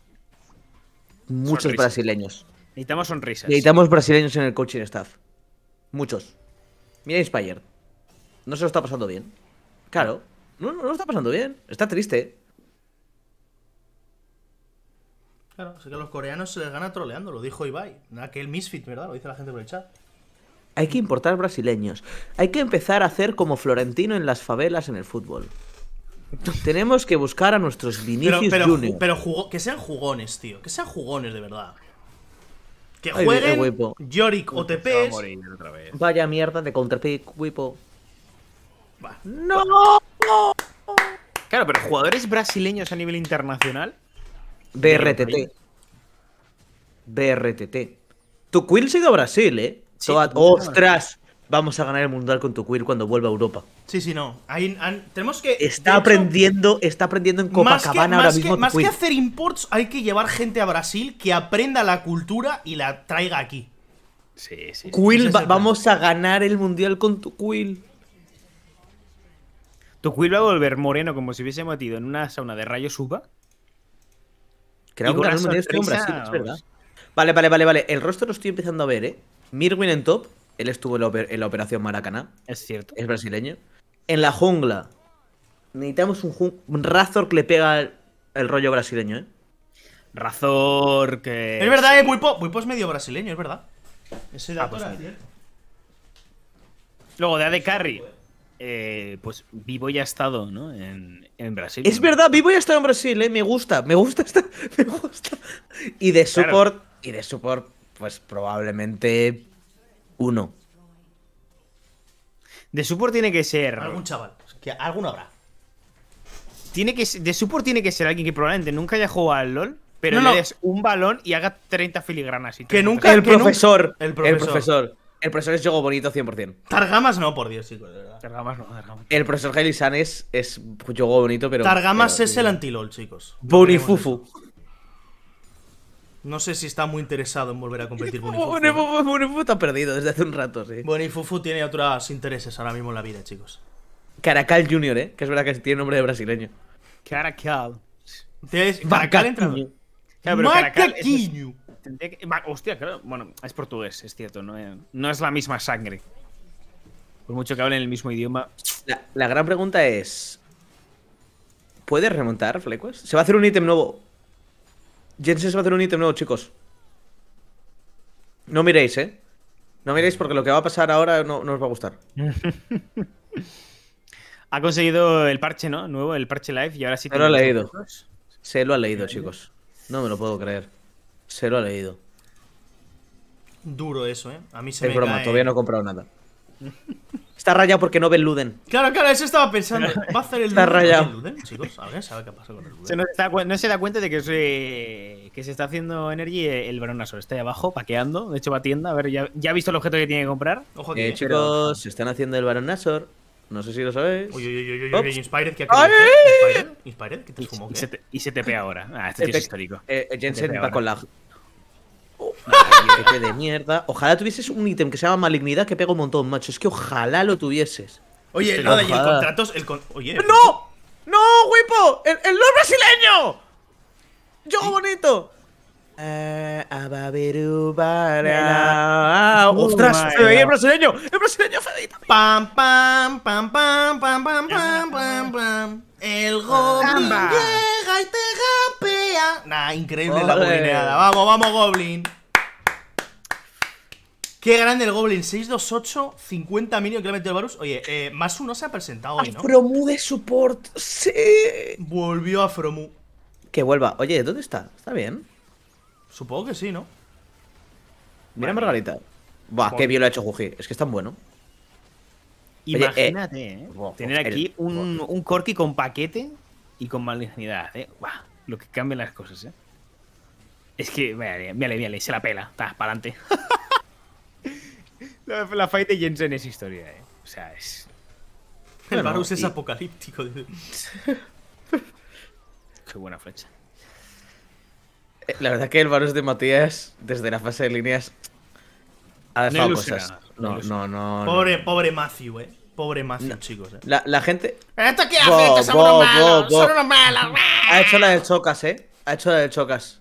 muchos brasileños. Necesitamos sonrisas. Necesitamos brasileños en el coaching staff. Muchos. Mira Inspire. No se lo está pasando bien. Claro. No, no, lo está pasando bien. Está triste. Claro, así que a los coreanos se les gana troleando, lo dijo Ibai. Aquel misfit, ¿verdad? Lo dice la gente por el chat. Hay que importar brasileños. Hay que empezar a hacer como Florentino en las favelas en el fútbol. Tenemos que buscar a nuestros Vinicius pero, pero, Pero que sean jugones, tío. Que sean jugones de verdad. Que jueguen Yorick o Vaya mierda de counterpick, Wipo. ¡No! Claro, pero jugadores brasileños a nivel internacional. BRTT. BRTT. Tu Quill se ha ido a Brasil, ¿eh? ¡Ostras! vamos a ganar el mundial con tu quill cuando vuelva a Europa. Sí, sí, no. tenemos que. Está aprendiendo, está aprendiendo en Copacabana ahora más mismo. Que, más que hacer imports, hay que llevar gente a Brasil que aprenda la cultura y la traiga aquí. Sí, sí. sí. vamos a ganar el mundial con tu Quill. Tu Quill va a volver moreno como si hubiese matido en una sauna de rayos uva. Creo que el es Brasil, es verdad. Vale, vale, vale, vale. El rostro lo estoy empezando a ver, ¿eh? Mirwin en top. Él estuvo en la, operación Maracaná. Es cierto. Es brasileño. En la jungla. Necesitamos un, Razor que le pega el, rollo brasileño, ¿eh? Razor que. Es verdad, eh, Wipo es medio brasileño, es verdad. Ese ah, dato pues Luego de AD eh, pues Vivo y ha estado, ¿no? En, Brasil. Es verdad, Vivo y ha estado en Brasil, eh. Me gusta, me gusta estar... Me gusta. Y de support. Y de support, pues probablemente. Uno. De support tiene que ser. Algún chaval. Que alguno habrá. Tiene que, de support tiene que ser alguien que probablemente nunca haya jugado al LOL, pero le des un balón y haga 30 filigranas. Y que nunca. El, profesor, el profesor. El profesor. es juego bonito 100%. Targamas no, por Dios, chicos, Targamas no, El profesor Hailey es, es bonito, pero. Targamas es el antilol, lol chicos. Bonifufu. No sé si está muy interesado en volver a competir Bonifufu. Bonifufu, está perdido desde hace un rato, sí. Bonifufu tiene otros intereses ahora mismo en la vida, chicos. Caracal Junior, ¿eh? Que es verdad que tiene nombre de brasileño. Caracal. Caracal es, hostia, claro. Bueno, es portugués, es cierto. No, es la misma sangre. Por mucho que hablen el mismo idioma. La, gran pregunta es... ¿Puedes remontar, Flecos? ¿Se va a hacer un ítem nuevo Jensen se va a hacer un ítem nuevo, chicos. No miréis, ¿eh? No miréis porque lo que va a pasar ahora no, nos os va a gustar. ha conseguido el parche, ¿no? Nuevo, el parche live y ahora sí... Se lo ha leído. Se lo ha leído, chicos. No me lo puedo creer. Se lo ha leído. Duro eso, ¿eh? A mí se es me broma, todavía no he comprado nada. Está rayado porque no ve el Luden. Claro, claro, eso estaba pensando. ¿Va a hacer el Está rayado. chicos? ¿Alguien sabe qué pasa con el Luden? no, se da cuenta de que se, que se está haciendo Energy el Baronazo. Está ahí abajo, paqueando. De hecho, va a tienda. A ver, ya, ha visto el objeto que tiene que comprar. Ojo aquí. Eh, chicos, se están haciendo el Nasor. No sé si lo sabéis. Uy, uy, uy, uy, uy Inspired, que ha Inspired, Inspired, que te fumó? Y, se te, y pega ahora. Ah, este eh, tío es histórico. Eh, eh, Jensen va con la ¡Qué de mierda. Ojalá tuvieses un ítem que se llama malignidad que pega un montón, macho. Es que ojalá lo tuvieses. Oye, nada, y el contratos. El Oye. ¡No! ¡No, Wipo! ¡El, el brasileño! ¡Yo bonito! Eh, uh, ¡Ostras! el brasileño! ¡El brasileño Fedita! ¡Pam, pam, pam, pam, pam, pam, pam, pam, pam! El ah, Goblin llega y te gapea… Nah, increíble la bulineada. Vamos, vamos, Goblin. Qué grande el Goblin. 628, 50 minions que le ha Varus. Oye, eh, Masu no se ha presentado hoy, ¿no? Afromu de support. Sí. Volvió a Fromu. Que vuelva. Oye, ¿dónde está? ¿Está bien? Supongo que sí, ¿no? Mira Margarita. Buah, qué bien lo ha hecho Juji. Es que es tan bueno. Imagínate, eh, ¿eh? Tener aquí un, un, Corki con paquete y con malignidad, eh. lo que cambian las cosas, eh. Es que, mírale, mírale, se la pela. Está, para adelante. La, fight de Jensen es historia, ¿eh? O sea, es. El Varus es apocalíptico. Qué buena flecha. Eh, la verdad que el Varus de Matías, desde la fase de líneas, ha dejado cosas. No, no, no, Pobre, pobre Matthew, eh. Pobre Matthew, chicos. Eh. La, gente. ¿Esto qué Ha hecho la ¡ah! de chocas, eh. Ha hecho la de chocas.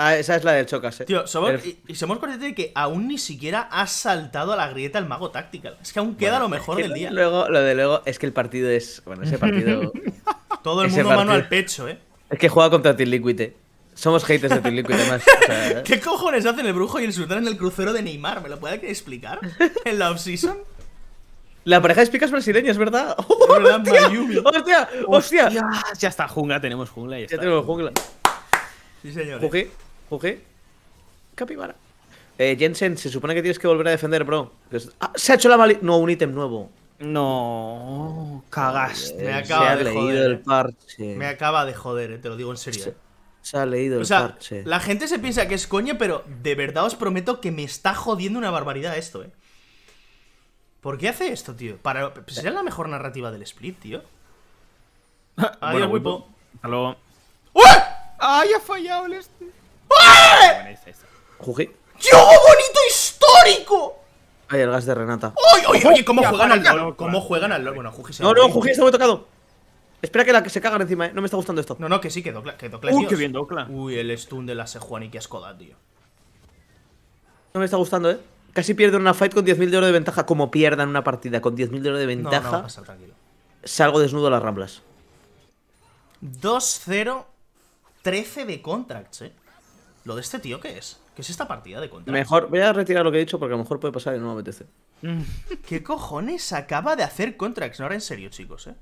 Ah, esa es la del chocas, eh. Tío, somos, y, somos conscientes de que aún ni siquiera ha saltado a la grieta el mago Tactical. Es que aún queda lo mejor del día. Luego, lo de luego es que el partido es. Bueno, ese partido. Todo el mundo mano al pecho, eh. Es que juega contra Team Liquid, Somos haters de Team Liquid, además. ¿Qué cojones hacen el brujo y el sultán en el crucero de Neymar? ¿Me lo puede explicar? ¿En la offseason? La pareja de espicas brasileña, es verdad. ¡Hostia! ¡Hostia! ¡Hostia! Ya está jungla, tenemos jungla. Ya, tenemos jungla. Sí, señor qué? capibara. Eh, Jensen, se supone que tienes que volver a defender, bro. Ah, se ha hecho la mali... No, un ítem nuevo. No, cagaste. Me acaba se ha de leído el eh. parche. Me acaba de joder, eh, te lo digo en serio. Se, eh. ha leído el sea, parche. La gente se piensa que es coño pero de verdad os prometo que me está jodiendo una barbaridad esto, eh. ¿Por qué hace esto, tío? Para... Pues sería la mejor narrativa del split, tío. Adiós, bueno, Wipo. Hasta luego. ¡Ay, ha fallado el este! Jugué. ¡Yo, bonito histórico! Ay, el gas de Renata. ¡Oye, oye, oye! ¿Cómo juegan al LOL? ¿Cómo juegan al Bueno, Juji se No, no, esto está muy tocado. Espera que la que se cagan encima, eh. No me está gustando esto. No, no, que sí, que Docla. Uy, qué bien Docla. Uy, el stun de la Sejuani que escoda, tío. No me está gustando, eh. Casi pierden una fight con 10.000 de oro de ventaja. Como pierdan una partida con 10.000 de oro de ventaja. No, tranquilo. Salgo desnudo a las ramblas. 2-0, 13 de contracts, eh. ¿Lo de este tío qué es? ¿Qué es esta partida de contra? Mejor, voy a retirar lo que he dicho porque a lo mejor puede pasar y no me apetece. ¿Qué cojones acaba de hacer contra era en serio, chicos, eh?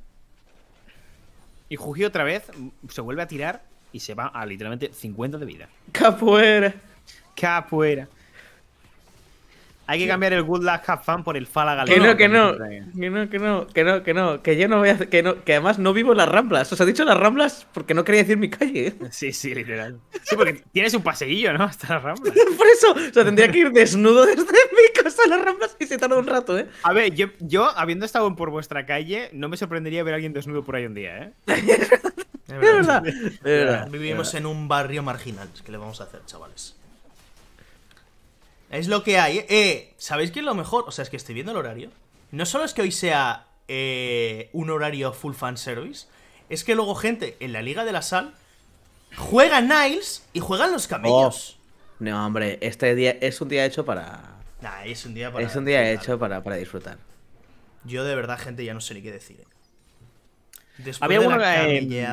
Y Jujuy otra vez se vuelve a tirar y se va a literalmente 50 de vida. Capuera, capuera. Hay que cambiar el Good Luck Have Fun por el Fala Que no, que no, que no, que no, que no, que yo no voy a que que además no vivo en las Ramblas. Os he dicho las Ramblas porque no quería decir mi calle. Sí, sí, literal. Sí, porque tienes un paseillo, ¿no? Hasta las Ramblas. por eso, o sea, tendría que ir desnudo desde mi casa a las Ramblas y se tarda un rato, ¿eh? A ver, yo, yo, habiendo estado por vuestra calle, no me sorprendería ver a alguien desnudo por ahí un día, ¿eh? verdad. Es verdad. Vivimos en un barrio marginal. ¿Qué le vamos a hacer, chavales? Es lo que hay. Eh, ¿sabéis qué es lo mejor? O sea, es que estoy viendo el horario. No solo es que hoy sea eh, un horario full fan service, es que luego gente en la Liga de la Sal juega Niles y juegan los camellos. No, hombre, este día es un día hecho para. es un día para. Es un día hecho para, disfrutar. Yo de verdad, gente, ya no sé ni qué decir. Eh. Después había de alguno que,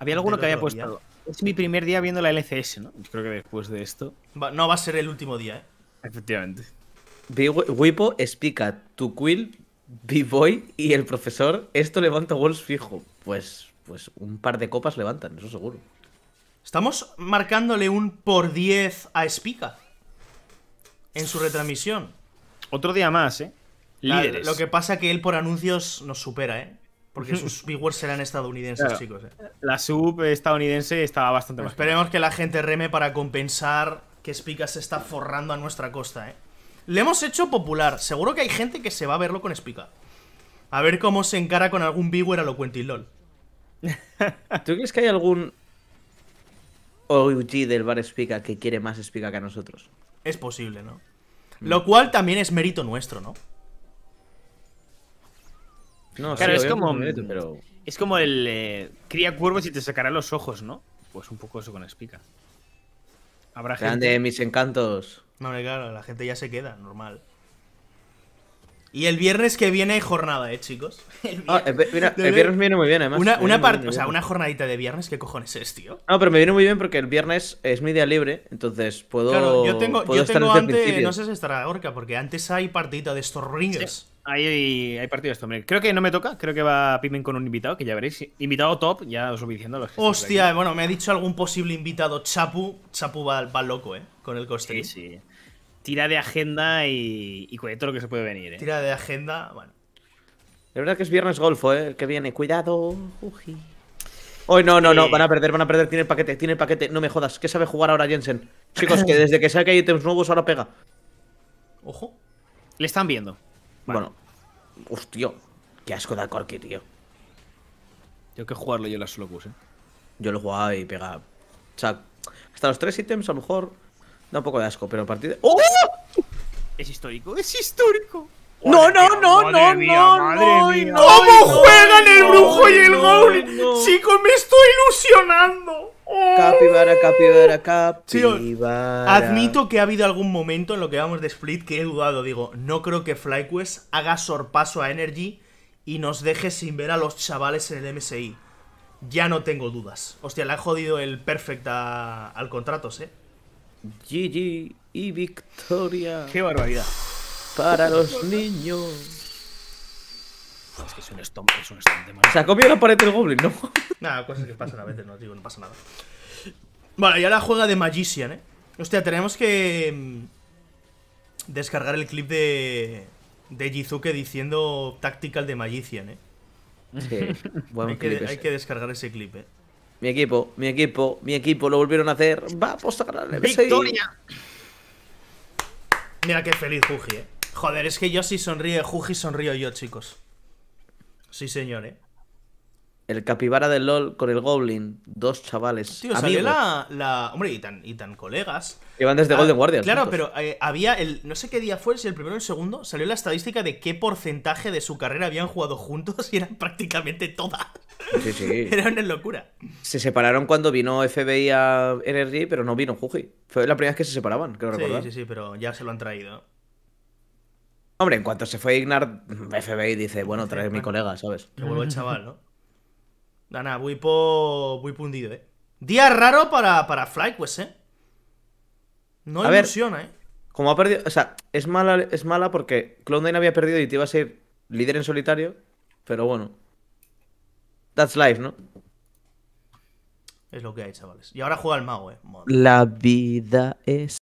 había alguno que había puesto. Es mi primer día viendo la LCS, ¿no? creo que después de esto. no va a ser el último día, ¿eh? Efectivamente. Wipo Spica, tu quill, b y el profesor. Esto levanta walls fijo. Pues, pues un par de copas levantan, eso seguro. Estamos marcándole un por 10 a Spica en su retransmisión. Otro día más, ¿eh? Líderes. lo que pasa es que él por anuncios nos supera, ¿eh? Porque sus viewers serán estadounidenses, chicos. ¿eh? La sub estadounidense estaba bastante más. Esperemos que la gente reme para compensar que Spica se está forrando a nuestra costa, ¿eh? Le hemos hecho popular. Seguro que hay gente que se va a verlo con Spica. A ver cómo se encara con algún viewer cuento y LOL. ¿Tú crees que hay algún OG del bar Spica que quiere más Spica que a nosotros? Es posible, ¿no? Mm. Lo cual también es mérito nuestro, ¿no? No, claro, es, como, es como el eh, cría cuervos y te sacará los ojos, ¿no? Pues un poco eso con Spica. Habrá Grande de mis encantos. No, claro, la gente ya se queda, normal. Y el viernes que viene hay jornada, ¿eh, chicos? El ah, viernes, viene muy bien, además. Una, parte, o sea, una jornadita de viernes, ¿qué cojones es, tío? No, pero me viene muy bien porque el viernes es mi día libre, entonces puedo. yo tengo, antes, no sé si estará Orca, porque antes hay partidita de estos ringers. Sí, hay, hay de estos Creo que no me toca, creo que va Pimen con un invitado, que ya veréis. Invitado top, ya os voy diciendo Hostia, bueno, me ha dicho algún posible invitado Chapu. Chapu va, va loco, ¿eh? Con el coste. Sí, sí. Tira de agenda y, y todo lo que se puede venir. ¿eh? Tira de agenda, bueno. La verdad que es viernes golfo, ¿eh? Que viene, cuidado. Uji. Hoy no, no, no, van a perder, van a perder. Tiene el paquete, tiene el paquete. No me jodas, ¿qué sabe jugar ahora Jensen? Chicos, que desde que saque hay ítems nuevos ahora pega. Ojo. Le están viendo. Bueno. Hostia, qué asco de Corky, tío. Tengo que jugarlo yo las locus, eh. Yo lo jugaba y pega. O sea, hasta los tres ítems a lo mejor un poco de asco, pero a partir ¡Oh! Es histórico, es histórico. No, no, no, no, no, ¿Cómo juegan el brujo y el goblin? Chicos, me estoy ilusionando. Oh. Capibara, capibara, capibara. admito que ha habido algún momento en lo que vamos de Split que he dudado. Digo, no creo que FlyQuest haga sorpaso a Energy y nos deje sin ver a los chavales en el MSI. Ya no tengo dudas. Hostia, le ha jodido el perfect al contratos, eh. GG y victoria. ¡Qué barbaridad! Para los niños. Es que es un stomp, es un stomp de Se ha comido la pared del goblin, ¿no? Nada, cosas que pasan a veces, no, digo, no pasa nada. Vale, y ahora juega de Magician, ¿eh? Hostia, tenemos que mm, descargar el clip de, de Jizuke diciendo Tactical de Magician, ¿eh? Sí, que, hay que descargar ese clip, ¿eh? mi equipo, mi equipo, mi equipo, lo volvieron a hacer. Vamos a ganar el ¡Victoria! Mira qué feliz Juji, eh. Joder, es que yo sí sonríe Juji, sonrío yo, chicos. Sí, señor, eh el capibara del LOL con el Goblin, dos chavales. Tío, salió la, la, Hombre, y tan, y tan colegas. Iban desde gol ah, Golden guardia Claro, pero eh, había el. No sé qué día fue, si el primero o el segundo, salió la estadística de qué porcentaje de su carrera habían jugado juntos y eran prácticamente todas. Sí, sí. Era una locura. Se separaron cuando vino FBI a NRG, pero no vino Juji. Fue la primera vez que se separaban, creo recordar. Sí, sí, pero ya se lo han traído. Hombre, en cuanto se fue Ignar, FBI dice, bueno, trae a mi colega, ¿sabes? Que vuelvo el chaval, ¿no? La nada, voy pundido, ¿eh? Día raro para, para pues, ¿eh? No a ¿eh? Como ha perdido... O sea, es mala, es mala porque cloud había perdido y te iba a ser líder en solitario, pero bueno. That's life, ¿no? Es lo que hay, chavales. Y ahora juega el mago, ¿eh? La vida es...